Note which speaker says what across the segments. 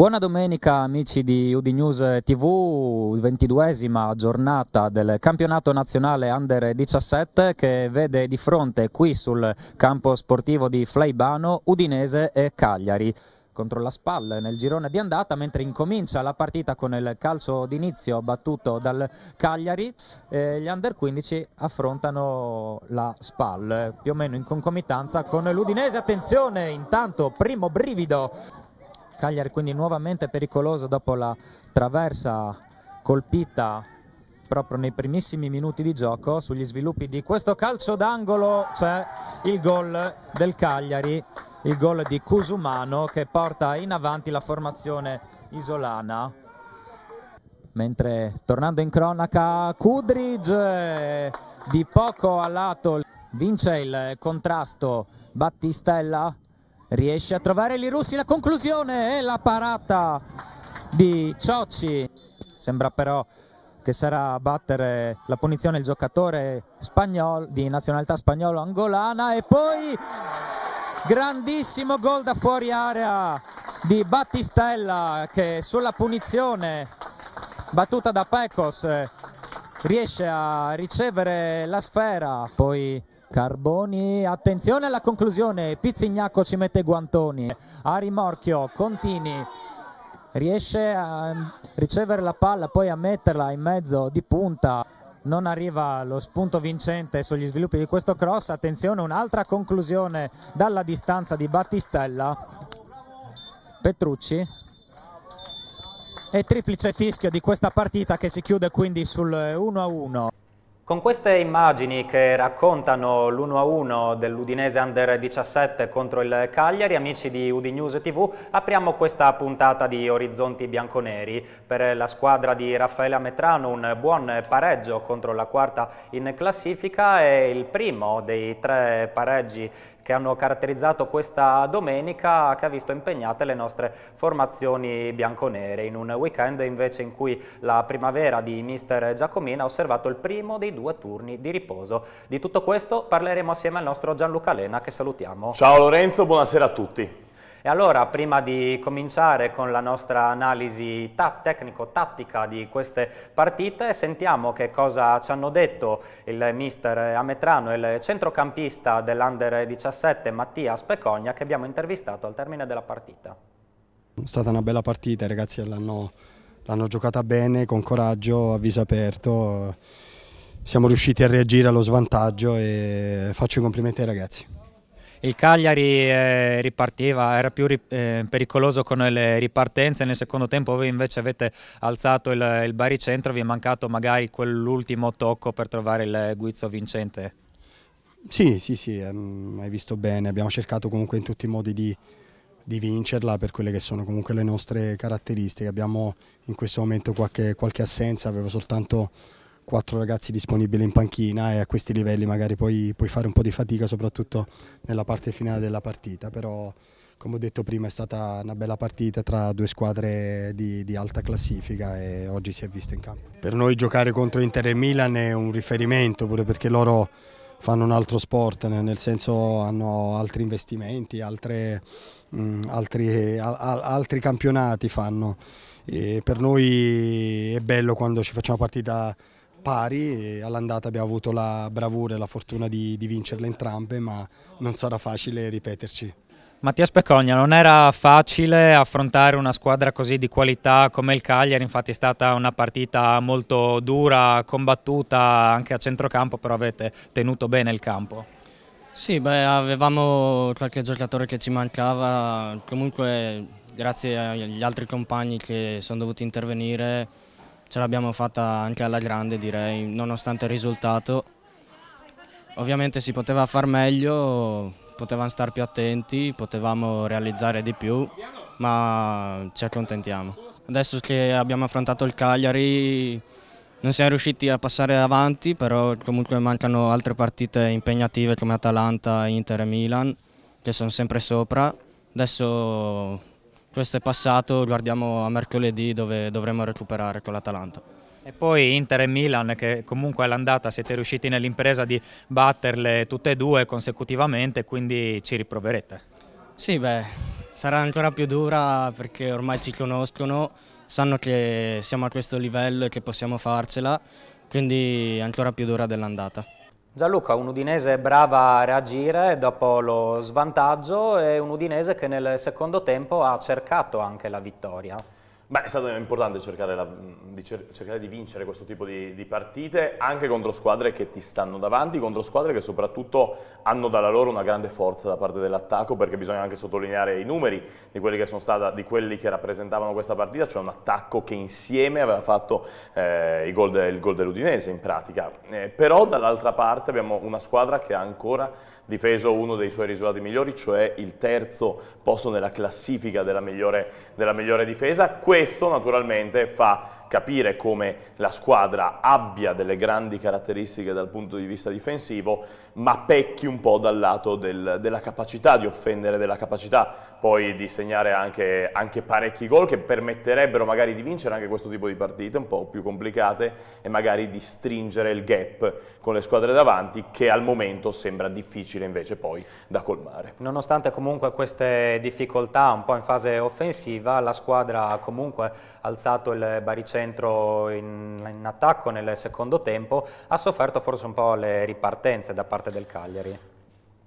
Speaker 1: Buona domenica amici di UD News TV, 22esima giornata del campionato nazionale Under 17 che vede di fronte qui sul campo sportivo di Flaibano, Udinese e Cagliari contro la Spal nel girone di andata mentre incomincia la partita con il calcio d'inizio battuto dal Cagliari eh, gli under 15 affrontano la Spal più o meno in concomitanza con l'Udinese attenzione intanto primo brivido Cagliari quindi nuovamente pericoloso dopo la traversa colpita proprio nei primissimi minuti di gioco sugli sviluppi di questo calcio d'angolo c'è il gol del Cagliari, il gol di Cusumano che porta in avanti la formazione isolana. Mentre tornando in cronaca Kudridge eh, di poco a lato vince il contrasto Battistella riesce a trovare russi la conclusione e la parata di Ciocci sembra però che sarà a battere la punizione il giocatore spagnolo di nazionalità spagnolo angolana e poi grandissimo gol da fuori area di Battistella che sulla punizione battuta da Pecos riesce a ricevere la sfera poi Carboni, attenzione alla conclusione, Pizzignacco ci mette guantoni, a rimorchio, Contini riesce a ehm, ricevere la palla, poi a metterla in mezzo di punta. Non arriva lo spunto vincente sugli sviluppi di questo cross, attenzione un'altra conclusione dalla distanza di Battistella. Petrucci e triplice fischio di questa partita che si chiude quindi sul 1-1. Eh, con queste immagini che raccontano l'1-1 dell'Udinese Under 17 contro il Cagliari, amici di Udinews TV, apriamo questa puntata di Orizzonti Bianconeri. Per la squadra di Raffaella Metrano un buon pareggio contro la quarta in classifica e il primo dei tre pareggi che hanno caratterizzato questa domenica che ha visto impegnate le nostre formazioni bianconere in un weekend invece in cui la primavera di mister Giacomina ha osservato il primo dei due turni di riposo. Di tutto questo parleremo assieme al nostro Gianluca Lena che salutiamo. Ciao Lorenzo,
Speaker 2: buonasera a tutti.
Speaker 1: E allora, prima di cominciare con la nostra analisi ta tecnico-tattica di queste partite, sentiamo che cosa ci hanno detto il mister Ametrano e il centrocampista dell'Under 17 Mattia Specogna che abbiamo intervistato al termine della partita.
Speaker 3: È stata una bella partita, i ragazzi l'hanno giocata bene, con coraggio, a viso aperto. Siamo riusciti a reagire allo svantaggio e faccio i complimenti ai ragazzi
Speaker 1: il Cagliari eh, ripartiva, era più eh, pericoloso con le ripartenze, nel secondo tempo voi invece avete alzato il, baricentro, vi è mancato magari quell'ultimo tocco per trovare il guizzo vincente.
Speaker 3: Sì, sì, sì, ehm, hai visto bene, abbiamo cercato comunque in tutti i modi di, di, vincerla per quelle che sono comunque le nostre caratteristiche, abbiamo in questo momento qualche, qualche assenza, avevo soltanto quattro ragazzi disponibili in panchina e a questi livelli magari puoi, puoi fare un po' di fatica soprattutto nella parte finale della partita, però come ho detto prima è stata una bella partita tra due squadre di, di, alta classifica e oggi si è visto in campo. Per noi giocare contro Inter e Milan è un riferimento pure perché loro fanno un altro sport, nel senso hanno altri investimenti, altre, mh, mm, altri, a, altri, campionati fanno. E per noi è bello quando ci facciamo partita pari, all'andata abbiamo avuto la bravura e la fortuna di, di vincerle entrambe, ma non sarà facile ripeterci.
Speaker 1: Mattia Specogna, non era facile affrontare una squadra così di qualità come il Cagliari, infatti è stata una partita molto dura, combattuta anche
Speaker 4: a centrocampo, però avete tenuto bene il campo. Sì, beh, avevamo qualche giocatore che ci mancava, comunque grazie agli altri compagni che sono dovuti intervenire ce l'abbiamo fatta anche alla grande direi, nonostante il risultato. Ovviamente si poteva far meglio, potevamo stare più attenti, potevamo realizzare di più, ma ci accontentiamo. Adesso che abbiamo affrontato il Cagliari non siamo riusciti a passare avanti, però comunque mancano altre partite impegnative come Atalanta, Inter e Milan, che sono sempre sopra. Adesso questo è passato, guardiamo a mercoledì dove dovremo recuperare con l'Atalanta.
Speaker 1: E poi Inter e Milan che comunque all'andata siete riusciti nell'impresa di batterle tutte e due consecutivamente, quindi ci riproverete.
Speaker 4: Sì, beh, sarà ancora più dura perché ormai ci conoscono, sanno che siamo a questo livello e che possiamo farcela, quindi ancora più dura dell'andata.
Speaker 1: Gianluca, un Udinese brava a reagire dopo lo svantaggio
Speaker 2: e un Udinese che nel secondo tempo ha cercato anche la vittoria. Beh, è stato importante cercare, la, di, cer cercare di, vincere questo tipo di, di, partite anche contro squadre che ti stanno davanti, contro squadre che soprattutto hanno dalla loro una grande forza da parte dell'attacco perché bisogna anche sottolineare i numeri di quelli che, stata, di quelli che rappresentavano questa partita, cioè un attacco che insieme aveva fatto eh, il, gol de, il gol dell'Udinese in pratica. Eh, però dall'altra parte abbiamo una squadra che ha ancora difeso uno dei suoi risultati migliori, cioè il terzo posto nella classifica della migliore, della migliore difesa. Questo naturalmente fa capire come la squadra abbia delle grandi caratteristiche dal punto di vista difensivo, ma pecchi un po' dal lato del, della capacità di offendere, della capacità poi di segnare anche, anche parecchi gol che permetterebbero magari di vincere anche questo tipo di partite un po' più complicate e magari di stringere il gap con le squadre davanti che al momento sembra difficile invece poi da colmare.
Speaker 1: Nonostante comunque queste difficoltà un po' in fase offensiva, la squadra ha comunque alzato il baricentro in, in attacco nel secondo tempo, ha sofferto
Speaker 2: forse un po' le ripartenze da parte del Cagliari.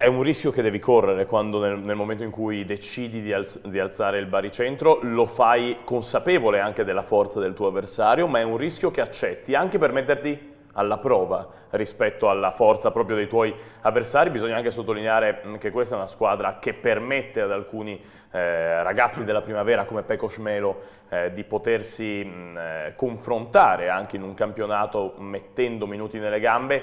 Speaker 2: È un rischio che devi correre quando nel, nel momento in cui decidi di, alz, di, alzare il baricentro lo fai consapevole anche della forza del tuo avversario, ma è un rischio che accetti anche per metterti alla prova rispetto alla forza proprio dei tuoi avversari. Bisogna anche sottolineare mm, che questa è una squadra che permette ad alcuni eh, ragazzi della primavera come Peco Melo eh, di potersi mh, mm, eh, confrontare anche in un campionato mettendo minuti nelle gambe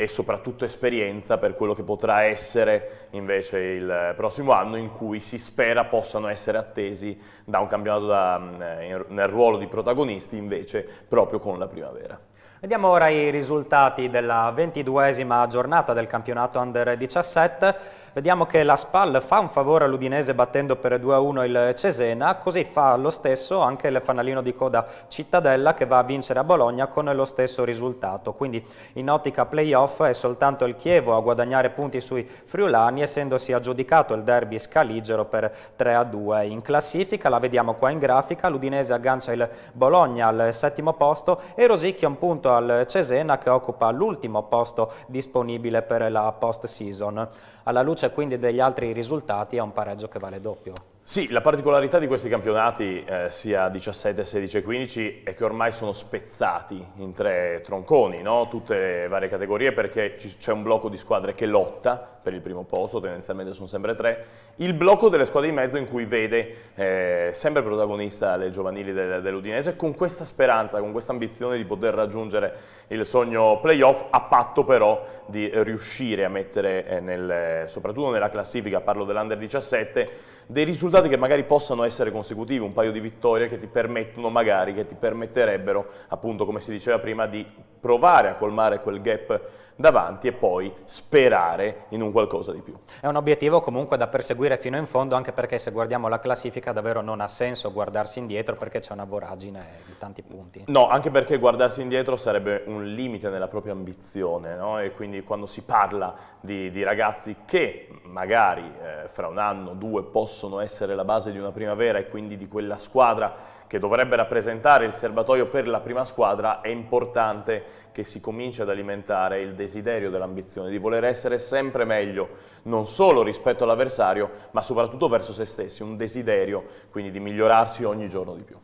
Speaker 2: e soprattutto esperienza per quello che potrà essere invece il eh, prossimo anno in cui si spera possano essere attesi da un campionato da, mm, eh, nel ruolo di protagonisti invece proprio con la primavera. Vediamo ora i risultati
Speaker 1: della ventiduesima giornata del campionato Under 17. Vediamo che la SPAL fa un favore all'Udinese battendo per 2-1 il Cesena, così fa lo stesso anche il fanalino di coda Cittadella che va a vincere a Bologna con lo stesso risultato. Quindi in ottica playoff è soltanto il Chievo a guadagnare punti sui friulani essendosi aggiudicato il derby scaligero per 3-2. In classifica, la vediamo qua in grafica, l'Udinese aggancia il Bologna al settimo posto e rosicchia un punto al Cesena che occupa l'ultimo posto disponibile per la post season. Alla luce e quindi degli altri risultati a un pareggio che vale doppio.
Speaker 2: Sì, la particolarità di questi campionati, eh, sia 17, 16 e 15, è che ormai sono spezzati in tre tronconi, no? tutte le varie categorie, perché c'è un blocco di squadre che lotta per il primo posto, tendenzialmente sono sempre tre. Il blocco delle squadre di mezzo in cui vede eh, sempre protagonista le giovanili del, dell'Udinese con questa speranza, con questa ambizione di poter raggiungere il sogno playoff a patto però di riuscire a mettere eh, nel, soprattutto nella classifica, parlo dell'Under 17, dei risultati che magari possano essere consecutivi, un paio di vittorie che ti permettono magari, che ti permetterebbero appunto come si diceva prima di provare a colmare quel gap davanti e poi sperare in un qualcosa di più. È un obiettivo comunque da
Speaker 1: perseguire fino in fondo anche perché se guardiamo la classifica davvero non ha senso guardarsi indietro perché c'è una voragine di tanti punti. No,
Speaker 2: anche perché guardarsi indietro sarebbe un limite nella propria ambizione no? e quindi quando si parla di, di ragazzi che magari eh, fra un anno, due possono essere la base di una primavera e quindi di quella squadra che dovrebbe rappresentare il serbatoio per la prima squadra, è importante che si comincia ad alimentare il desiderio dell'ambizione, di voler essere sempre meglio, non solo rispetto all'avversario, ma soprattutto verso se stessi, un desiderio quindi di migliorarsi ogni giorno di più.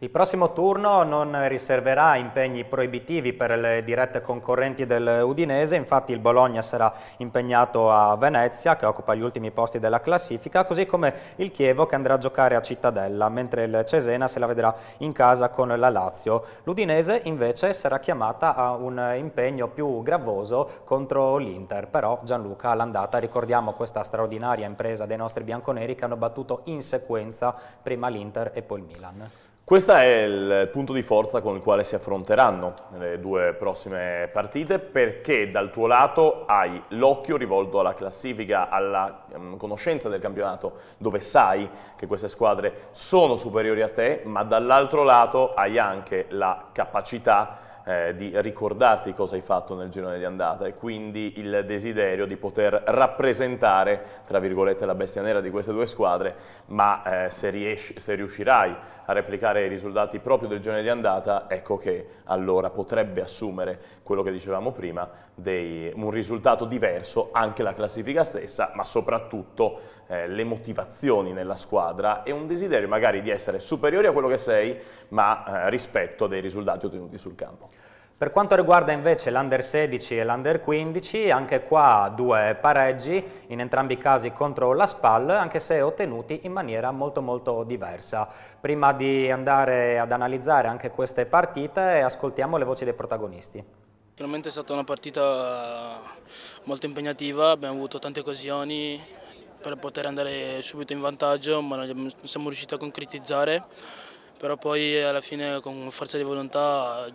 Speaker 2: Il
Speaker 1: prossimo turno non riserverà impegni proibitivi per le dirette concorrenti del Udinese, infatti il Bologna sarà impegnato a Venezia che occupa gli ultimi posti della classifica, così come il Chievo che andrà a giocare a Cittadella, mentre il Cesena se la vedrà in casa con la Lazio. L'Udinese invece sarà chiamata a un impegno più gravoso contro l'Inter, però Gianluca all'andata ricordiamo questa straordinaria impresa dei nostri bianconeri che hanno battuto in sequenza prima l'Inter e poi il Milan.
Speaker 2: Questo è il punto di forza con il quale si affronteranno le due prossime partite perché dal tuo lato hai l'occhio rivolto alla classifica, alla mm, conoscenza del campionato dove sai che queste squadre sono superiori a te ma dall'altro lato hai anche la capacità eh, di ricordarti cosa hai fatto nel girone di andata e quindi il desiderio di poter rappresentare, tra virgolette, la bestia nera di queste due squadre, ma eh, se, riesci, se riuscirai a replicare i risultati proprio del girone di andata, ecco che allora potrebbe assumere quello che dicevamo prima, dei, un risultato diverso anche la classifica stessa, ma soprattutto eh, le motivazioni nella squadra e un desiderio magari di essere superiori a quello che sei, ma eh, rispetto dei risultati ottenuti sul campo. Per quanto riguarda invece l'Under 16
Speaker 1: e l'Under 15, anche qua due pareggi, in entrambi i casi contro la SPAL, anche se ottenuti in maniera molto molto diversa. Prima di andare ad analizzare anche queste partite, ascoltiamo le voci dei protagonisti.
Speaker 5: Sicuramente è stata una partita eh, molto impegnativa, abbiamo avuto tante occasioni per poter andare subito in vantaggio, ma non siamo riusciti a concretizzare però poi alla fine con forza di volontà,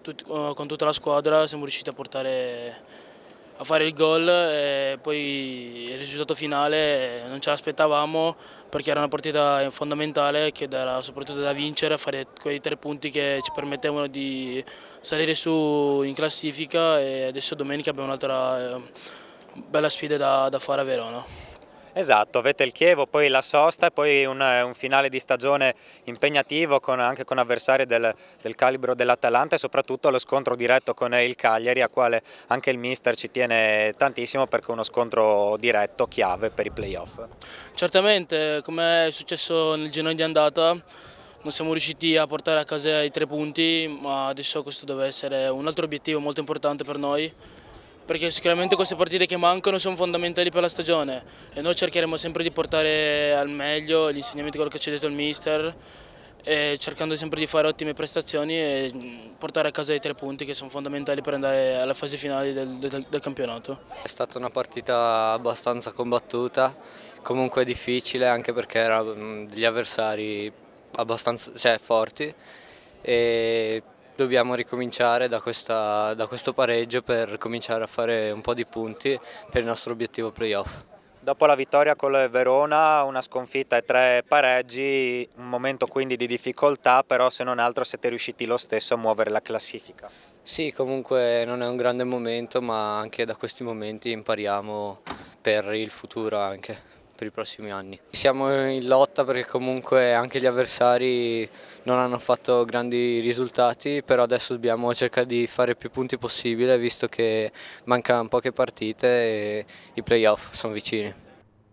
Speaker 5: tut eh, con tutta la squadra, siamo riusciti a portare a fare il gol e poi il risultato finale non ce l'aspettavamo perché era una partita fondamentale che era soprattutto da vincere, fare quei tre punti che ci permettevano di salire su in classifica e adesso domenica abbiamo un'altra eh, bella sfida da, da fare a Verona.
Speaker 1: Esatto, avete il Chievo, poi la sosta e poi un, eh, un, finale di stagione impegnativo con, anche con avversari del, del calibro dell'Atalanta e soprattutto lo scontro diretto con il Cagliari a quale anche il mister ci tiene tantissimo perché è uno scontro diretto chiave per i playoff.
Speaker 5: Certamente, come è successo nel girone di andata, non siamo riusciti a portare a casa i tre punti, ma adesso questo deve essere un altro obiettivo molto importante per noi perché sicuramente queste partite che mancano sono fondamentali per la stagione e noi cercheremo sempre di portare al meglio gli insegnamenti di quello che ci ha detto il mister cercando sempre di fare ottime prestazioni e mm, portare a casa i tre punti che sono fondamentali per andare alla fase finale del, del, del campionato.
Speaker 6: È stata una partita abbastanza combattuta, comunque difficile anche perché erano mm, degli avversari abbastanza cioè, forti e dobbiamo ricominciare da, questa, da questo pareggio per cominciare a fare un po' di punti per il nostro obiettivo playoff.
Speaker 1: Dopo la vittoria col Verona, una sconfitta e tre pareggi, un momento quindi di difficoltà, però se non altro siete riusciti lo stesso a muovere la classifica.
Speaker 6: Sì, comunque non è un grande momento, ma anche da questi momenti impariamo per il futuro anche per i prossimi anni. Siamo in lotta perché comunque anche gli avversari non hanno fatto grandi risultati, però adesso dobbiamo cercare di fare più punti possibile visto che mancano poche partite e i playoff sono vicini.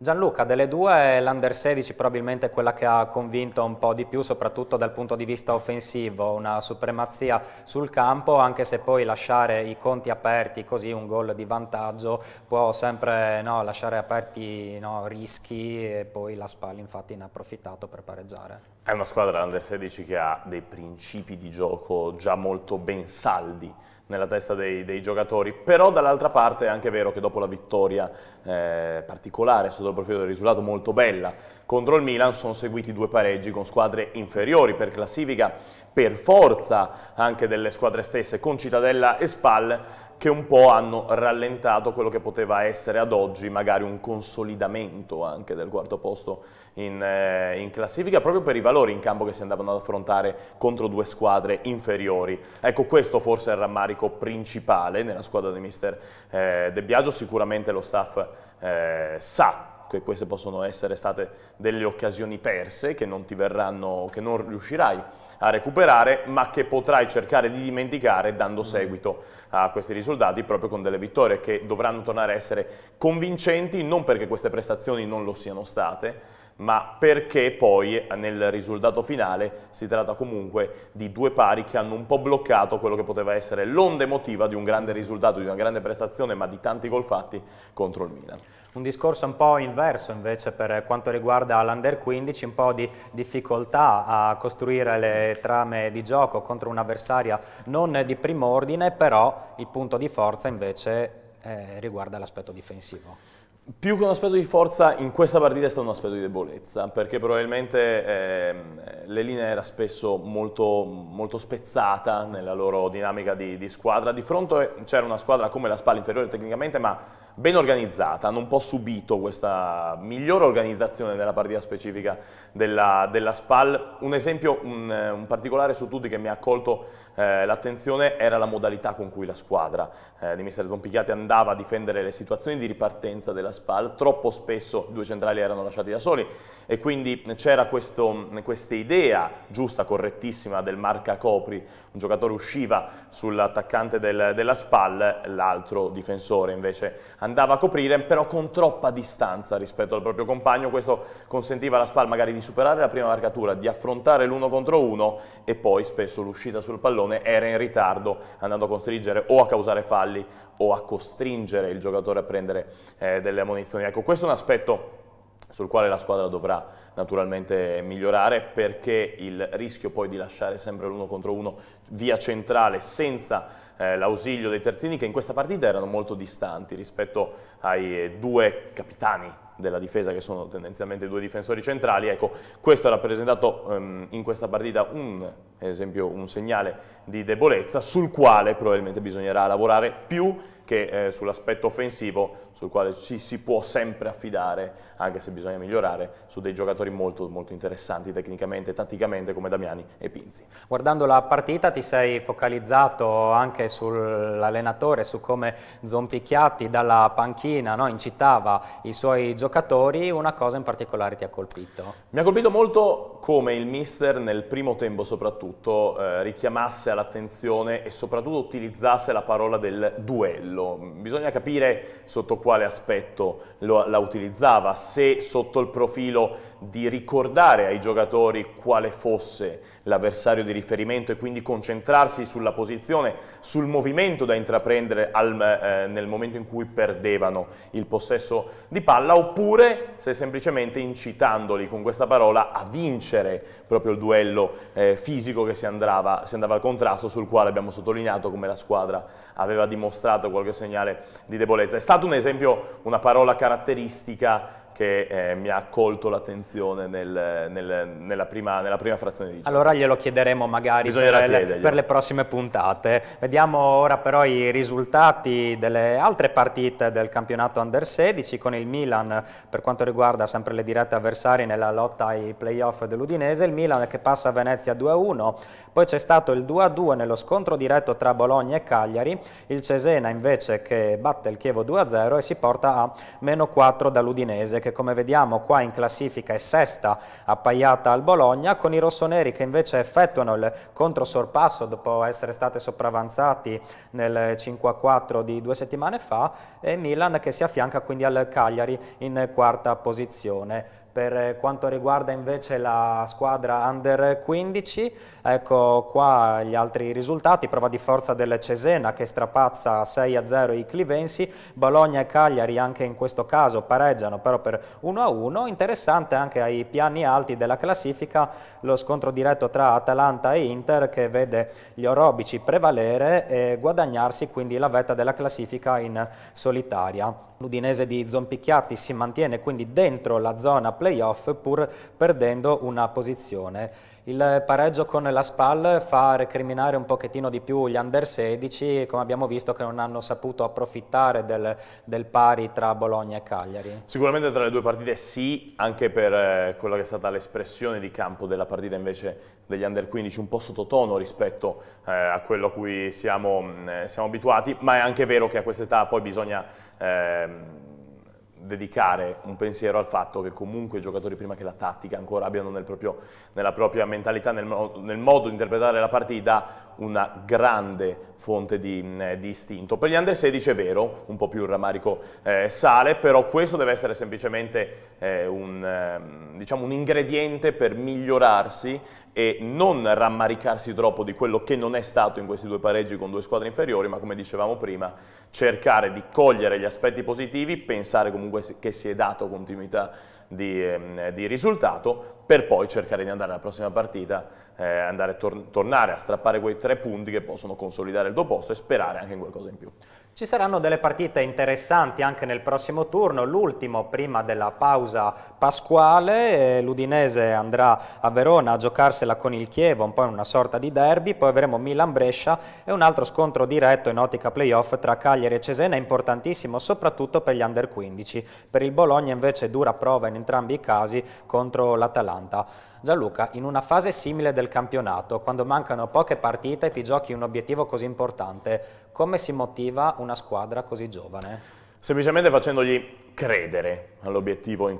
Speaker 1: Gianluca, delle due l'Under 16 probabilmente è quella che ha convinto un po' di più, soprattutto dal punto di vista offensivo, una supremazia sul campo, anche se poi lasciare i conti aperti così un gol di vantaggio può sempre no, lasciare aperti no, rischi e poi la Spalli infatti ne ha approfittato per pareggiare.
Speaker 2: È una squadra l'Under 16 che ha dei principi di gioco già molto ben saldi, nella testa dei, dei giocatori, però dall'altra parte è anche vero che dopo la vittoria eh, particolare sotto il profilo del risultato molto bella contro il Milan sono seguiti due pareggi con squadre inferiori per classifica, per forza anche delle squadre stesse con Cittadella e Spal che un po' hanno rallentato quello che poteva essere ad oggi magari un consolidamento anche del quarto posto in, eh, in, classifica proprio per i valori in campo che si andavano ad affrontare contro due squadre inferiori. Ecco, questo forse è il rammarico principale nella squadra di mister eh, De Biagio, sicuramente lo staff eh, sa che queste possono essere state delle occasioni perse che non ti verranno, che non riuscirai a recuperare, ma che potrai cercare di dimenticare dando mm. seguito a questi risultati proprio con delle vittorie che dovranno tornare a essere convincenti, non perché queste prestazioni non lo siano state, ma perché poi nel risultato finale si tratta comunque di due pari che hanno un po' bloccato quello che poteva essere l'onda emotiva di un grande risultato, di una grande prestazione, ma di tanti gol fatti contro il Milan. Un discorso un po' inverso invece
Speaker 1: per quanto riguarda l'Under 15, un po' di difficoltà a costruire le trame di gioco contro un'avversaria non di primo ordine, però il punto di forza
Speaker 2: invece eh, riguarda l'aspetto difensivo più che un aspetto di forza, in questa partita è stato un aspetto di debolezza, perché probabilmente eh, l'Elina era spesso molto, molto, spezzata nella loro dinamica di, di squadra. Di fronte c'era una squadra come la Spalla inferiore tecnicamente, ma ben organizzata, hanno un po' subito questa migliore organizzazione nella partita specifica della, della SPAL. Un esempio, un, un, particolare su tutti che mi ha colto eh, l'attenzione era la modalità con cui la squadra eh, di mister Zompicchiati andava a difendere le situazioni di ripartenza della SPAL SPAL, troppo spesso due centrali erano lasciati da soli e quindi c'era questa idea giusta, correttissima del marca Copri, un giocatore usciva sull'attaccante del, della SPAL, l'altro difensore invece andava a coprire però con troppa distanza rispetto al proprio compagno, questo consentiva alla SPAL magari di superare la prima marcatura, di affrontare l'uno contro uno e poi spesso l'uscita sul pallone era in ritardo andando a costringere o a causare falli o a costringere il giocatore a prendere eh, delle munizioni. Ecco, questo è un aspetto sul quale la squadra dovrà naturalmente migliorare perché il rischio poi di lasciare sempre l'uno contro uno via centrale senza eh, l'ausilio dei terzini che in questa partita erano molto distanti rispetto ai eh, due capitani della difesa che sono tendenzialmente due difensori centrali, ecco questo ha rappresentato um, in questa partita un, esempio, un segnale di debolezza sul quale probabilmente bisognerà lavorare più che eh, sull'aspetto offensivo, sul quale ci si può sempre affidare, anche se bisogna migliorare, su dei giocatori molto, molto interessanti tecnicamente e tatticamente come Damiani e Pinzi.
Speaker 1: Guardando la partita ti sei focalizzato anche sull'allenatore, su come Zonticchiatti dalla panchina no, incitava i suoi giocatori, una cosa in
Speaker 2: particolare ti ha colpito? Mi ha colpito molto come il mister nel primo tempo soprattutto eh, richiamasse all'attenzione e soprattutto utilizzasse la parola del duello quello, bisogna capire sotto quale aspetto la utilizzava, se sotto il profilo di ricordare ai giocatori quale fosse l'avversario di riferimento e quindi concentrarsi sulla posizione, sul movimento da intraprendere al, eh, nel momento in cui perdevano il possesso di palla oppure se semplicemente incitandoli con questa parola a vincere proprio il duello eh, fisico che si andava, si andava al contrasto sul quale abbiamo sottolineato come la squadra aveva dimostrato qualche segnale di debolezza. È stato un esempio, una parola caratteristica che eh, mi ha colto l'attenzione nel, nel, nella, prima, nella, prima, frazione di gioco. Allora
Speaker 1: glielo chiederemo magari per le, per le, prossime puntate. Vediamo ora però i risultati delle altre partite del campionato Under 16 con il Milan per quanto riguarda sempre le dirette avversarie nella lotta ai playoff dell'Udinese, il Milan che passa a Venezia 2-1, poi c'è stato il 2-2 nello scontro diretto tra Bologna e Cagliari, il Cesena invece che batte il Chievo 2-0 e si porta a meno 4 dall'Udinese Udinese che come vediamo qua in classifica è sesta appaiata al Bologna, con i rossoneri che invece effettuano il controsorpasso dopo essere state sopravanzati nel 5-4 di due settimane fa e Milan che si affianca quindi al Cagliari in quarta posizione. Per quanto riguarda invece la squadra under 15, ecco qua gli altri risultati, prova di forza del Cesena che strapazza 6-0 i Clivensi, Bologna e Cagliari anche in questo caso pareggiano però per 1-1, interessante anche ai piani alti della classifica lo scontro diretto tra Atalanta e Inter che vede gli Orobici prevalere e guadagnarsi quindi la vetta della classifica in solitaria. L'Udinese di Zompicchiatti si mantiene quindi dentro la zona play playoff pur perdendo una posizione. Il pareggio con la SPAL fa recriminare un pochettino di più gli under 16, come abbiamo visto che non hanno saputo approfittare del, del pari tra Bologna e Cagliari.
Speaker 2: Sicuramente tra le due partite sì, anche per eh, quella che è stata l'espressione di campo della partita invece degli under 15, un po' sottotono rispetto eh, a quello a cui siamo, mm, eh, siamo, abituati, ma è anche vero che a questa età poi bisogna ehm, dedicare un pensiero al fatto che comunque i giocatori prima che la tattica ancora abbiano nel proprio, nella propria mentalità, nel, nel modo di interpretare la partita, una grande fonte di, eh, di, istinto. Per gli under 16 è vero, un po' più il ramarico eh, sale, però questo deve essere semplicemente eh, un, eh, diciamo un ingrediente per migliorarsi e non rammaricarsi troppo di quello che non è stato in questi due pareggi con due squadre inferiori, ma come dicevamo prima, cercare di cogliere gli aspetti positivi, pensare comunque che si è dato continuità di, ehm, di risultato per poi cercare di andare alla prossima partita, eh, andare tor tornare a strappare quei tre punti che possono consolidare il tuo posto e sperare anche in qualcosa in più. Ci saranno
Speaker 1: delle partite interessanti anche nel prossimo turno, l'ultimo prima della pausa pasquale, eh, l'Udinese andrà a Verona a giocarsela con il Chievo, un po' in una sorta di derby, poi avremo Milan-Brescia e un altro scontro diretto in ottica playoff tra Cagliari e Cesena, importantissimo soprattutto per gli under 15. Per il Bologna invece dura prova in entrambi i casi contro l'Atalanta. Gianluca, in una fase simile del campionato, quando mancano poche partite e ti giochi un obiettivo così importante, come si motiva una squadra così giovane?
Speaker 2: Semplicemente facendogli credere all'obiettivo in,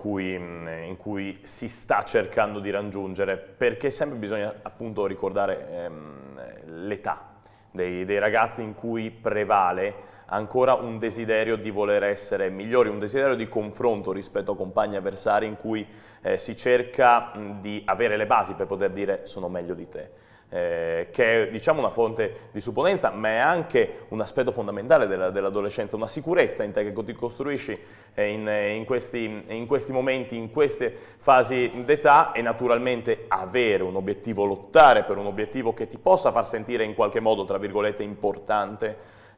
Speaker 2: in, cui si sta cercando di raggiungere, perché sempre bisogna appunto ricordare ehm, l'età dei, dei ragazzi in cui prevale ancora un desiderio di voler essere migliori, un desiderio di confronto rispetto a compagni avversari in cui eh, si cerca mh, di avere le basi per poter dire sono meglio di te. Eh, che è diciamo, una fonte di supponenza, ma è anche un aspetto fondamentale dell'adolescenza, una sicurezza in te che ti costruisci eh, in, eh, in, questi, in, questi, momenti, in queste fasi d'età e naturalmente avere un obiettivo, lottare per un obiettivo che ti possa far sentire in qualche modo, tra virgolette, importante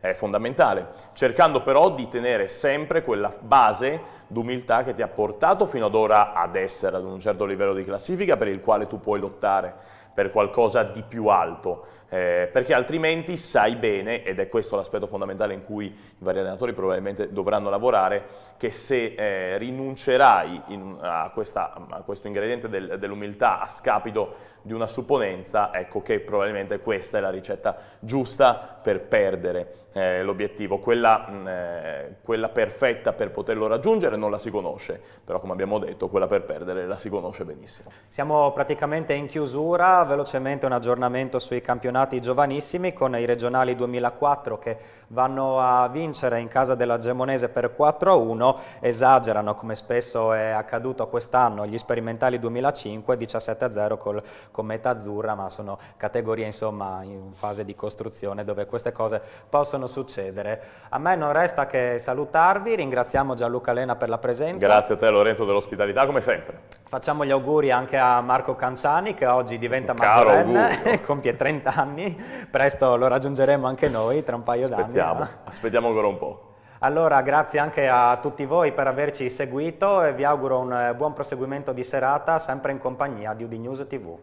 Speaker 2: è fondamentale, cercando però di tenere sempre quella base d'umiltà che ti ha portato fino ad ora ad essere ad un certo livello di classifica per il quale tu puoi lottare per qualcosa di più alto eh, perché altrimenti sai bene, ed è questo l'aspetto fondamentale in cui i vari allenatori probabilmente dovranno lavorare, che se eh, rinuncerai in, a, questa, a, questo ingrediente del, dell'umiltà a scapito di una supponenza, ecco che probabilmente questa è la ricetta giusta per perdere eh, l'obiettivo. Quella, mm, eh, quella perfetta per poterlo raggiungere non la si conosce, però come abbiamo detto quella per perdere la si conosce benissimo. Siamo praticamente in chiusura, velocemente un aggiornamento
Speaker 1: sui campionati campionati giovanissimi con i regionali 2004 che vanno a vincere in casa della Gemonese per 4-1, a esagerano come spesso è accaduto quest'anno gli sperimentali 2005 17-0 a col Cometa Azzurra, ma sono categorie insomma in fase di costruzione dove queste cose possono succedere. A me non resta che salutarvi, ringraziamo Gianluca Lena per la presenza. Grazie
Speaker 2: a te Lorenzo dell'ospitalità come sempre.
Speaker 1: Facciamo gli auguri anche a Marco Canciani che oggi diventa maggiorenne, compie 30 anni anni, presto lo raggiungeremo anche noi tra un paio d'anni. Aspettiamo, no?
Speaker 2: aspettiamo ancora un po'.
Speaker 1: Allora, grazie anche a tutti voi per averci seguito e vi auguro un eh, buon proseguimento di serata, sempre in compagnia di UD News TV.